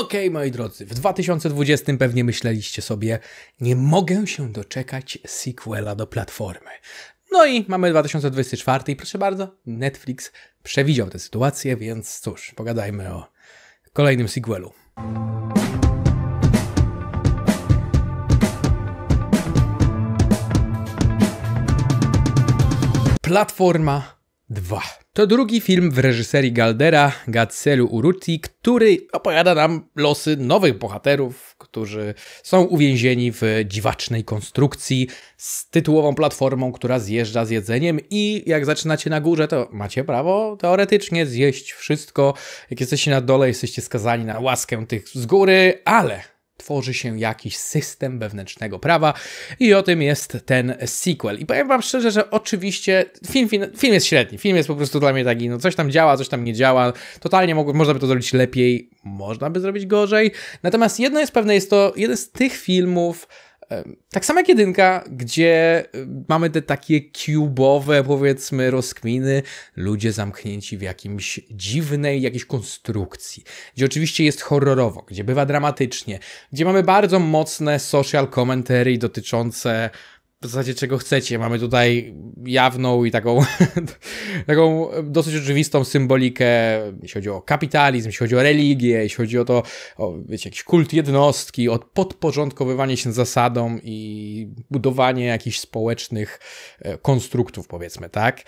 Okej, okay, moi drodzy, w 2020 pewnie myśleliście sobie, nie mogę się doczekać sequela do platformy. No i mamy 2024 i proszę bardzo, Netflix przewidział tę sytuację, więc cóż, pogadajmy o kolejnym sequelu. Platforma 2. To drugi film w reżyserii Galdera, Gadselu Uruti, który opowiada nam losy nowych bohaterów, którzy są uwięzieni w dziwacznej konstrukcji z tytułową platformą, która zjeżdża z jedzeniem i jak zaczynacie na górze, to macie prawo teoretycznie zjeść wszystko. Jak jesteście na dole, jesteście skazani na łaskę tych z góry, ale tworzy się jakiś system wewnętrznego prawa i o tym jest ten sequel. I powiem wam szczerze, że oczywiście film, film, film jest średni, film jest po prostu dla mnie taki, no coś tam działa, coś tam nie działa, totalnie można by to zrobić lepiej, można by zrobić gorzej, natomiast jedno jest pewne, jest to jeden z tych filmów, tak samo jak jedynka, gdzie y, mamy te takie cubowe, powiedzmy, rozkminy, ludzie zamknięci w jakimś dziwnej jakiejś konstrukcji, gdzie oczywiście jest horrorowo, gdzie bywa dramatycznie, gdzie mamy bardzo mocne social commentary dotyczące w zasadzie czego chcecie. Mamy tutaj jawną i taką, taką dosyć oczywistą symbolikę, jeśli chodzi o kapitalizm, jeśli chodzi o religię, jeśli chodzi o to, o, wiecie, jakiś kult jednostki, o podporządkowywanie się zasadom i budowanie jakichś społecznych e, konstruktów, powiedzmy, tak?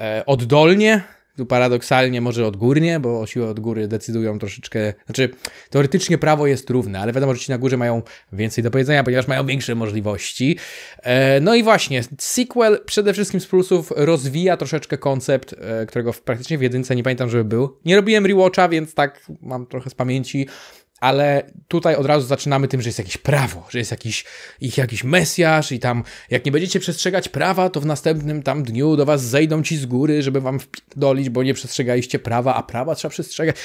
E, oddolnie tu paradoksalnie może odgórnie, bo siły od góry decydują troszeczkę, znaczy teoretycznie prawo jest równe, ale wiadomo, że ci na górze mają więcej do powiedzenia, ponieważ mają większe możliwości. E, no i właśnie, sequel przede wszystkim z plusów rozwija troszeczkę koncept, e, którego praktycznie w jedynce nie pamiętam, żeby był. Nie robiłem rewatcha, więc tak mam trochę z pamięci ale tutaj od razu zaczynamy tym, że jest jakieś prawo, że jest jakiś, ich jakiś mesjasz i tam jak nie będziecie przestrzegać prawa, to w następnym tam dniu do was zejdą ci z góry, żeby wam wpierdolić, bo nie przestrzegaliście prawa, a prawa trzeba przestrzegać.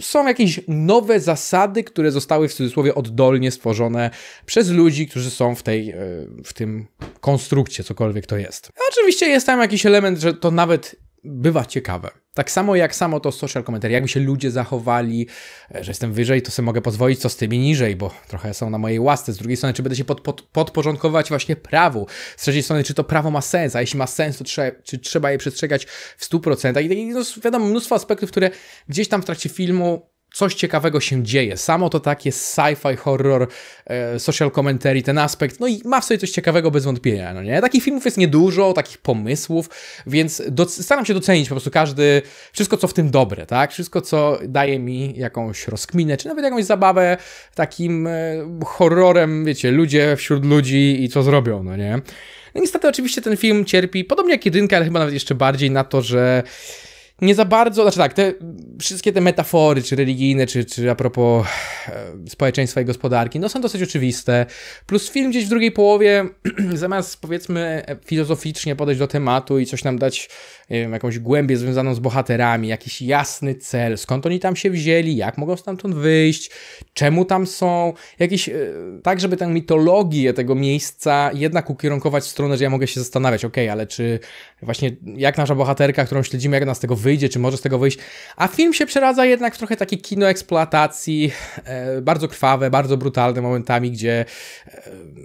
Są jakieś nowe zasady, które zostały w cudzysłowie oddolnie stworzone przez ludzi, którzy są w tej, e, w tym konstrukcie, cokolwiek to jest. Oczywiście jest tam jakiś element, że to nawet bywa ciekawe. Tak samo jak samo to social commentary, jakby się ludzie zachowali, e, że jestem wyżej, to sobie mogę pozwolić, co z tymi niżej, bo trochę są na mojej łasce. Z drugiej strony, czy będę się pod, pod, podporządkowywać właśnie prawu. Z trzeciej strony, czy to prawo ma sens, a jeśli ma sens, to czy trzeba je przestrzegać w 100%. I, i no, wiadomo, mnóstwo aspektów, które gdzieś tam w trakcie filmu coś ciekawego się dzieje. Samo to takie sci-fi, horror, e, social commentary, ten aspekt, no i ma w sobie coś ciekawego bez wątpienia, no nie? Takich filmów jest niedużo, takich pomysłów, więc staram się docenić po prostu każdy, wszystko co w tym dobre, tak? Wszystko co daje mi jakąś rozkminę, czy nawet jakąś zabawę takim e, horrorem, wiecie, ludzie wśród ludzi i co zrobią, no nie? No niestety oczywiście ten film cierpi, podobnie jak jedynka, ale chyba nawet jeszcze bardziej na to, że nie za bardzo, znaczy tak, te wszystkie te metafory, czy religijne, czy, czy a propos e, społeczeństwa i gospodarki, no są dosyć oczywiste. Plus film gdzieś w drugiej połowie, zamiast powiedzmy filozoficznie podejść do tematu i coś nam dać, nie wiem, jakąś głębię związaną z bohaterami, jakiś jasny cel, skąd oni tam się wzięli, jak mogą stamtąd wyjść, czemu tam są, jakiś, e, tak żeby tę mitologię tego miejsca jednak ukierunkować w stronę, że ja mogę się zastanawiać, ok, ale czy właśnie jak nasza bohaterka, którą śledzimy, jak nas tego wyjdzie, czy może z tego wyjść. A film się przeradza jednak w trochę takie kino eksploatacji, e, bardzo krwawe, bardzo brutalne momentami, gdzie e,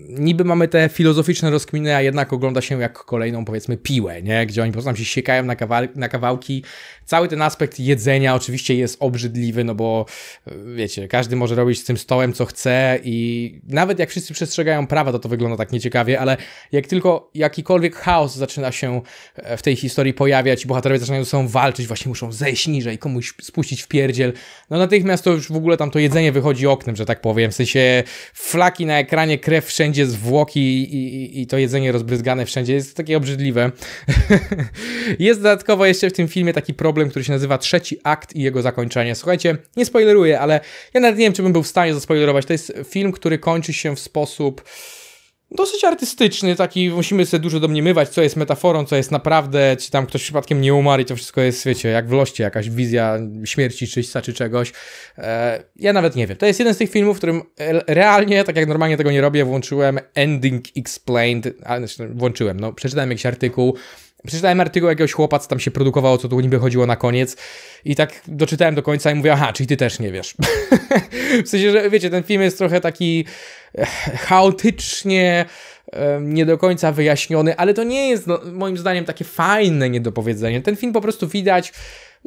niby mamy te filozoficzne rozkminy, a jednak ogląda się jak kolejną, powiedzmy, piłę, nie? gdzie oni po prostu się siekają na, kawał na kawałki. Cały ten aspekt jedzenia oczywiście jest obrzydliwy, no bo e, wiecie, każdy może robić z tym stołem co chce i nawet jak wszyscy przestrzegają prawa, to to wygląda tak nieciekawie, ale jak tylko jakikolwiek chaos zaczyna się e, w tej historii pojawiać i bohaterowie zaczynają ze sobą walczyć, walczyć, właśnie muszą zejść niżej, komuś spuścić w pierdziel. No natychmiast to już w ogóle tam to jedzenie wychodzi oknem, że tak powiem. W sensie flaki na ekranie, krew wszędzie, zwłoki i, i, i to jedzenie rozbryzgane wszędzie jest takie obrzydliwe. jest dodatkowo jeszcze w tym filmie taki problem, który się nazywa trzeci akt i jego zakończenie. Słuchajcie, nie spoileruję, ale ja nawet nie wiem, czy bym był w stanie zaspoilerować. To jest film, który kończy się w sposób dosyć artystyczny, taki musimy sobie dużo domniemywać, co jest metaforą, co jest naprawdę, czy tam ktoś przypadkiem nie umarł i to wszystko jest, wiecie, jak w loście, jakaś wizja śmierci czyśca czy czegoś. E, ja nawet nie wiem. To jest jeden z tych filmów, w którym realnie, tak jak normalnie tego nie robię, włączyłem Ending Explained, a, znaczy włączyłem, no, przeczytałem jakiś artykuł, Przeczytałem artykuł jakiegoś chłopa, co tam się produkowało, co tu niby chodziło na koniec i tak doczytałem do końca i mówię, aha, czyli ty też nie wiesz. w sensie, że wiecie, ten film jest trochę taki eh, chaotycznie nie do końca wyjaśniony, ale to nie jest no, moim zdaniem takie fajne niedopowiedzenie. Ten film po prostu widać,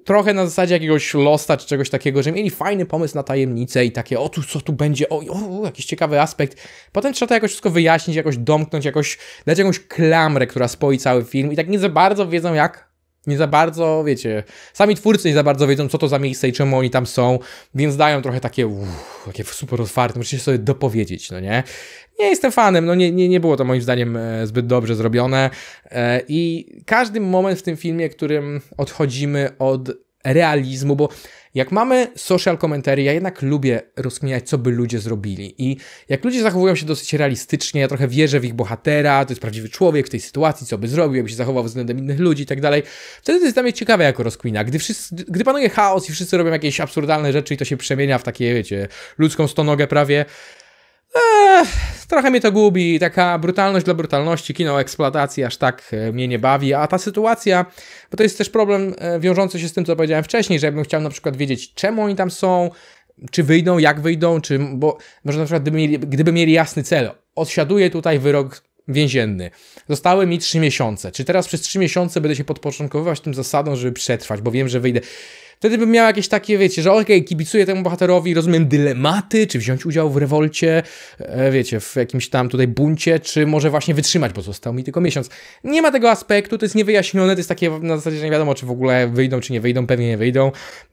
trochę na zasadzie jakiegoś Losta czy czegoś takiego, że mieli fajny pomysł na tajemnicę i takie, o tu co tu będzie, o, o jakiś ciekawy aspekt. Potem trzeba to jakoś wszystko wyjaśnić, jakoś domknąć, jakoś dać jakąś klamrę, która spoi cały film i tak nie za bardzo wiedzą jak nie za bardzo, wiecie, sami twórcy nie za bardzo wiedzą, co to za miejsce i czemu oni tam są, więc dają trochę takie, uff, takie super otwarte, musicie sobie dopowiedzieć, no nie? Nie jestem fanem, no nie, nie, nie było to moim zdaniem e, zbyt dobrze zrobione e, i każdy moment w tym filmie, którym odchodzimy od realizmu, bo jak mamy social commentary, ja jednak lubię rozkminiać, co by ludzie zrobili. I jak ludzie zachowują się dosyć realistycznie, ja trochę wierzę w ich bohatera, to jest prawdziwy człowiek w tej sytuacji, co by zrobił, jakby się zachował względem innych ludzi i tak dalej. Wtedy to jest dla mnie ciekawe jako rozkmina. Gdy, wszyscy, gdy panuje chaos i wszyscy robią jakieś absurdalne rzeczy i to się przemienia w takie, wiecie, ludzką stonogę prawie, Eee, trochę mnie to gubi, taka brutalność dla brutalności, kino eksploatacji aż tak e, mnie nie bawi, a ta sytuacja, bo to jest też problem e, wiążący się z tym, co powiedziałem wcześniej, że bym chciał na przykład wiedzieć, czemu oni tam są, czy wyjdą, jak wyjdą, czy, bo może na przykład gdyby mieli, gdyby mieli jasny cel, odsiaduję tutaj wyrok więzienny. Zostały mi trzy miesiące. Czy teraz przez trzy miesiące będę się podporządkowywać tym zasadom, żeby przetrwać, bo wiem, że wyjdę. Wtedy bym miał jakieś takie, wiecie, że okej, okay, kibicuję temu bohaterowi, rozumiem dylematy, czy wziąć udział w rewolcie, e, wiecie, w jakimś tam tutaj buncie, czy może właśnie wytrzymać, bo został mi tylko miesiąc. Nie ma tego aspektu, to jest niewyjaśnione, to jest takie na zasadzie, że nie wiadomo, czy w ogóle wyjdą, czy nie wyjdą, pewnie nie wyjdą.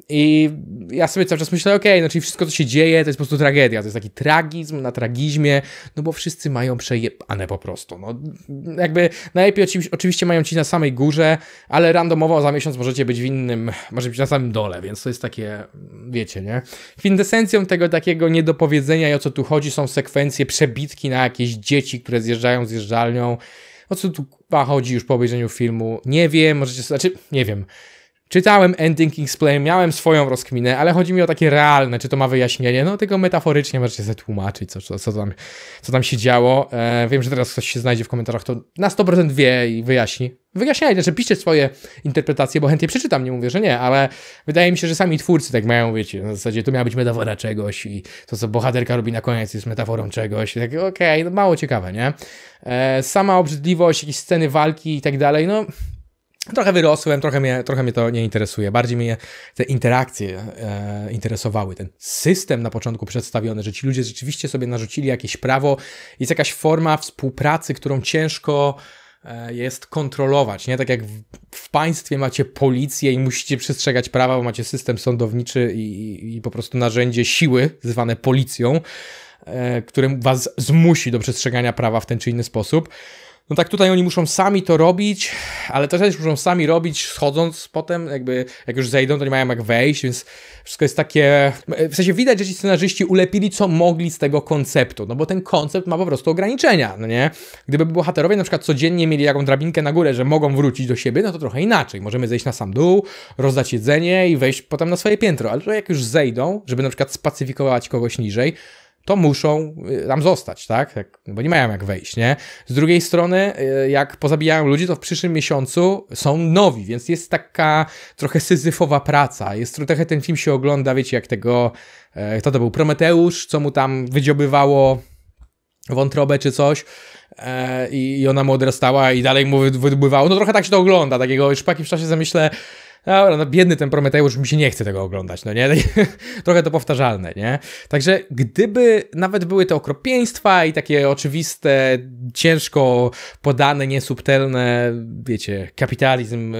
I ja sobie cały czas myślę, okej, okay, no czyli wszystko, co się dzieje, to jest po prostu tragedia, to jest taki tragizm na tragizmie, no bo wszyscy mają przejebane po prostu. No jakby najlepiej oczywiście mają ci na samej górze, ale randomowo za miesiąc możecie być w innym, może być na samym domu więc to jest takie, wiecie, nie? Kwintesencją tego takiego niedopowiedzenia i o co tu chodzi są sekwencje, przebitki na jakieś dzieci, które zjeżdżają z jeżdżalnią. O co tu chodzi już po obejrzeniu filmu? Nie wiem, możecie, znaczy, nie wiem. Czytałem Ending Explain, miałem swoją rozkminę, ale chodzi mi o takie realne, czy to ma wyjaśnienie, no tylko metaforycznie możecie sobie tłumaczyć, co, co, co, tam, co tam się działo. E, wiem, że teraz ktoś się znajdzie w komentarzach, to na 100% wie i wyjaśni, Wyjaśniajcie, znaczy piszcie swoje interpretacje, bo chętnie przeczytam, nie mówię, że nie, ale wydaje mi się, że sami twórcy tak mają, wiecie, na zasadzie to miała być metafora czegoś i to, co bohaterka robi na koniec jest metaforą czegoś. I tak, okej, okay, no mało ciekawe, nie? E, sama obrzydliwość, jakieś sceny walki i tak dalej, no... Trochę wyrosłem, trochę mnie, trochę mnie to nie interesuje. Bardziej mnie te interakcje e, interesowały. Ten system na początku przedstawiony, że ci ludzie rzeczywiście sobie narzucili jakieś prawo. Jest jakaś forma współpracy, którą ciężko E, jest kontrolować, nie? Tak jak w, w państwie macie policję i musicie przestrzegać prawa, bo macie system sądowniczy i, i, po prostu narzędzie siły zwane policją, e, które was zmusi do przestrzegania prawa w ten czy inny sposób no tak tutaj oni muszą sami to robić, ale też muszą sami robić schodząc potem, jakby jak już zejdą, to nie mają jak wejść, więc wszystko jest takie... W sensie widać, że ci scenarzyści ulepili co mogli z tego konceptu, no bo ten koncept ma po prostu ograniczenia, no nie? Gdyby bohaterowie na przykład codziennie mieli jaką drabinkę na górę, że mogą wrócić do siebie, no to trochę inaczej. Możemy zejść na sam dół, rozdać jedzenie i wejść potem na swoje piętro, ale jak już zejdą, żeby na przykład spacyfikować kogoś niżej, to muszą y, tam zostać, tak? Bo nie mają jak wejść, nie? Z drugiej strony, y, jak pozabijają ludzi, to w przyszłym miesiącu są nowi, więc jest taka trochę syzyfowa praca. Jest trochę ten film się ogląda, wiecie, jak tego, e, kto to był, Prometeusz, co mu tam wydziobywało wątrobę czy coś e, i ona mu odrastała i dalej mu wydobywała. No trochę tak się to ogląda, takiego szpaki w czasie zamyślę, dobra, no biedny ten Prometeusz, mi się nie chce tego oglądać, no nie? Trochę to powtarzalne, nie? Także gdyby nawet były te okropieństwa i takie oczywiste, ciężko podane, niesubtelne, wiecie, kapitalizm, e,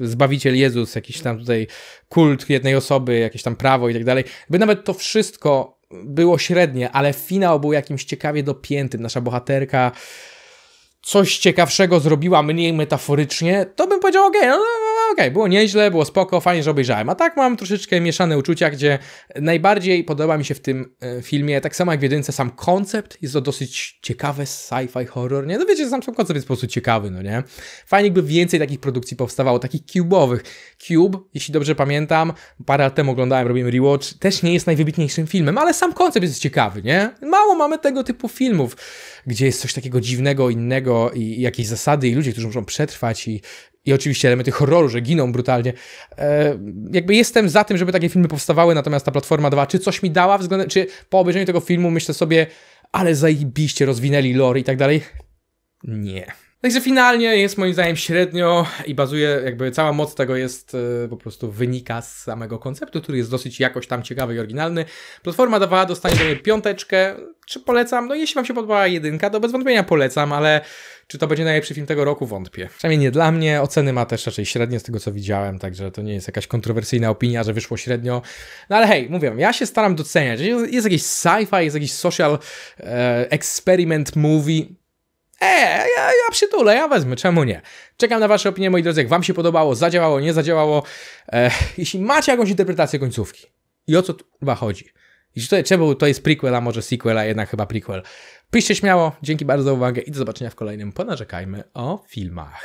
Zbawiciel Jezus, jakiś tam tutaj kult jednej osoby, jakieś tam prawo i tak dalej, by nawet to wszystko było średnie, ale finał był jakimś ciekawie dopiętym, nasza bohaterka coś ciekawszego zrobiła mniej metaforycznie, to bym powiedział, okej, okay, no, no, no, no okay, było nieźle, było spoko, fajnie, że obejrzałem. A tak mam troszeczkę mieszane uczucia, gdzie najbardziej podoba mi się w tym e, filmie, tak samo jak w jedynce, sam koncept. Jest to dosyć ciekawe sci-fi horror, nie? No wiecie, sam sam koncept jest po prostu ciekawy, no nie? Fajnie gdyby więcej takich produkcji powstawało, takich cube'owych. Cube, jeśli dobrze pamiętam, parę lat temu oglądałem, robiłem rewatch, też nie jest najwybitniejszym filmem, ale sam koncept jest ciekawy, nie? Mało mamy tego typu filmów, gdzie jest coś takiego dziwnego, innego, i, i jakieś zasady i ludzie, którzy muszą przetrwać i, i oczywiście elementy horroru, że giną brutalnie. E, jakby jestem za tym, żeby takie filmy powstawały, natomiast ta Platforma 2, czy coś mi dała względem, czy po obejrzeniu tego filmu myślę sobie, ale zajebiście rozwinęli lore i tak dalej? Nie. Także finalnie jest moim zdaniem średnio i bazuje, jakby cała moc tego jest e, po prostu wynika z samego konceptu, który jest dosyć jakoś tam ciekawy i oryginalny. Platforma dawała, dostanie do niej piąteczkę. Czy polecam? No jeśli wam się podobała jedynka, to bez wątpienia polecam, ale czy to będzie najlepszy film tego roku? Wątpię. Przynajmniej nie dla mnie. Oceny ma też raczej średnie z tego, co widziałem, także to nie jest jakaś kontrowersyjna opinia, że wyszło średnio. No ale hej, mówię, ja się staram doceniać. Jest, jest jakiś sci-fi, jest jakiś social e, experiment movie E, ja, ja przytulę, ja wezmę, czemu nie? Czekam na Wasze opinie, moi drodzy, jak Wam się podobało, zadziałało, nie zadziałało. E, jeśli macie jakąś interpretację końcówki i o co tu chyba chodzi. I czy to, czemu to jest prequel, a może sequel, a jednak chyba prequel. Piszcie śmiało, dzięki bardzo za uwagę i do zobaczenia w kolejnym Ponarzekajmy o filmach.